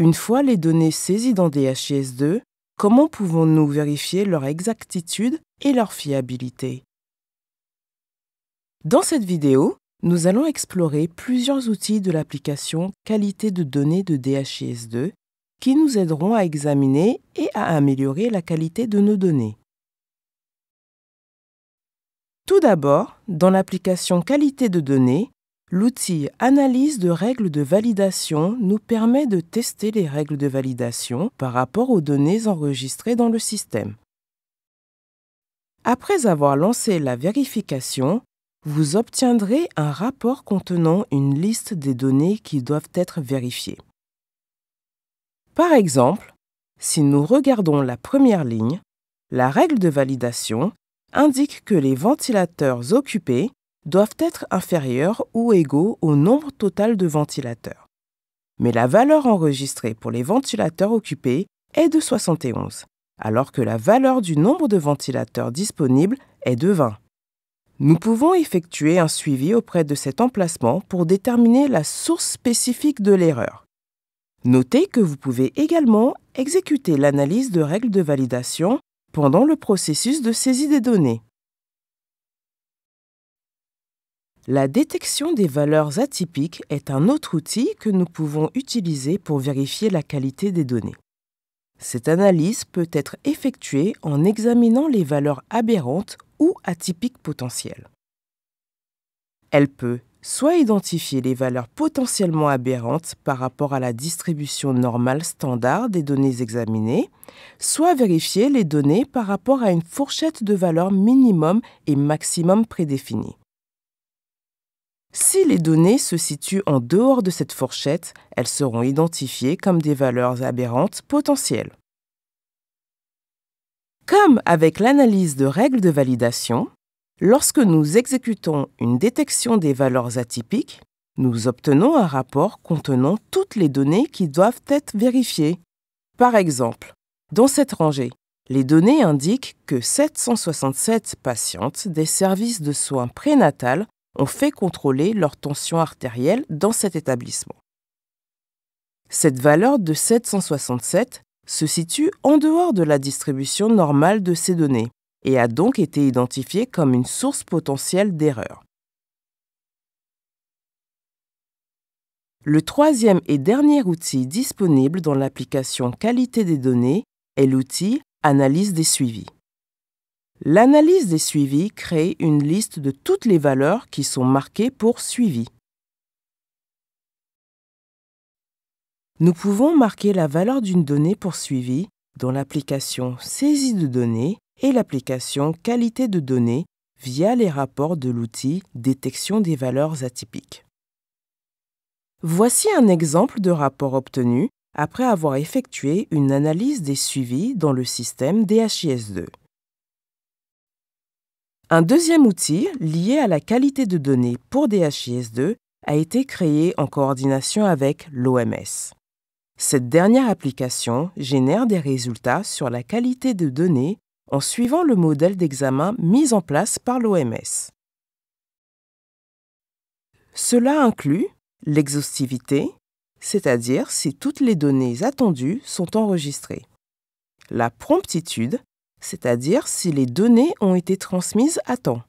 Une fois les données saisies dans DHIS2, comment pouvons-nous vérifier leur exactitude et leur fiabilité Dans cette vidéo, nous allons explorer plusieurs outils de l'application Qualité de données de DHIS2 qui nous aideront à examiner et à améliorer la qualité de nos données. Tout d'abord, dans l'application Qualité de données, L'outil Analyse de règles de validation nous permet de tester les règles de validation par rapport aux données enregistrées dans le système. Après avoir lancé la vérification, vous obtiendrez un rapport contenant une liste des données qui doivent être vérifiées. Par exemple, si nous regardons la première ligne, la règle de validation indique que les ventilateurs occupés doivent être inférieurs ou égaux au nombre total de ventilateurs. Mais la valeur enregistrée pour les ventilateurs occupés est de 71, alors que la valeur du nombre de ventilateurs disponibles est de 20. Nous pouvons effectuer un suivi auprès de cet emplacement pour déterminer la source spécifique de l'erreur. Notez que vous pouvez également exécuter l'analyse de règles de validation pendant le processus de saisie des données. La détection des valeurs atypiques est un autre outil que nous pouvons utiliser pour vérifier la qualité des données. Cette analyse peut être effectuée en examinant les valeurs aberrantes ou atypiques potentielles. Elle peut soit identifier les valeurs potentiellement aberrantes par rapport à la distribution normale standard des données examinées, soit vérifier les données par rapport à une fourchette de valeurs minimum et maximum prédéfinies. Si les données se situent en dehors de cette fourchette, elles seront identifiées comme des valeurs aberrantes potentielles. Comme avec l'analyse de règles de validation, lorsque nous exécutons une détection des valeurs atypiques, nous obtenons un rapport contenant toutes les données qui doivent être vérifiées. Par exemple, dans cette rangée, les données indiquent que 767 patientes des services de soins prénatales ont fait contrôler leur tension artérielle dans cet établissement. Cette valeur de 767 se situe en dehors de la distribution normale de ces données et a donc été identifiée comme une source potentielle d'erreur. Le troisième et dernier outil disponible dans l'application Qualité des données est l'outil Analyse des suivis. L'analyse des suivis crée une liste de toutes les valeurs qui sont marquées pour suivi. Nous pouvons marquer la valeur d'une donnée pour suivi dans l'application Saisie de données et l'application Qualité de données via les rapports de l'outil Détection des valeurs atypiques. Voici un exemple de rapport obtenu après avoir effectué une analyse des suivis dans le système DHIS2. Un deuxième outil lié à la qualité de données pour DHIS2 a été créé en coordination avec l'OMS. Cette dernière application génère des résultats sur la qualité de données en suivant le modèle d'examen mis en place par l'OMS. Cela inclut l'exhaustivité, c'est-à-dire si toutes les données attendues sont enregistrées, la promptitude, c'est-à-dire si les données ont été transmises à temps,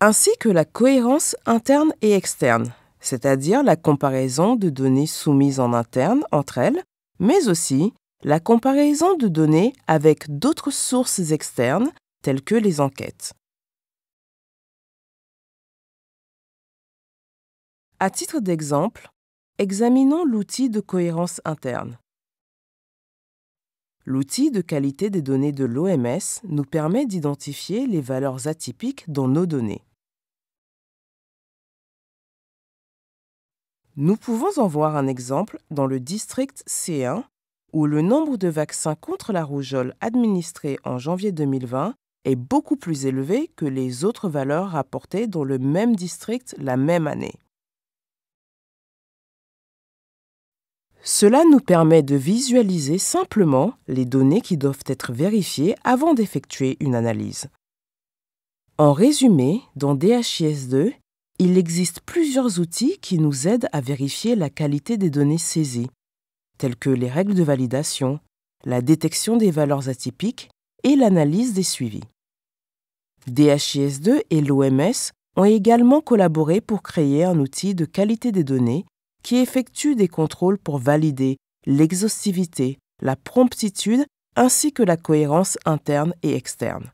ainsi que la cohérence interne et externe, c'est-à-dire la comparaison de données soumises en interne entre elles, mais aussi la comparaison de données avec d'autres sources externes telles que les enquêtes. À titre d'exemple, examinons l'outil de cohérence interne. L'outil de qualité des données de l'OMS nous permet d'identifier les valeurs atypiques dans nos données. Nous pouvons en voir un exemple dans le district C1, où le nombre de vaccins contre la rougeole administrés en janvier 2020 est beaucoup plus élevé que les autres valeurs rapportées dans le même district la même année. Cela nous permet de visualiser simplement les données qui doivent être vérifiées avant d'effectuer une analyse. En résumé, dans DHIS2, il existe plusieurs outils qui nous aident à vérifier la qualité des données saisies, tels que les règles de validation, la détection des valeurs atypiques et l'analyse des suivis. DHIS2 et l'OMS ont également collaboré pour créer un outil de qualité des données qui effectue des contrôles pour valider l'exhaustivité, la promptitude ainsi que la cohérence interne et externe.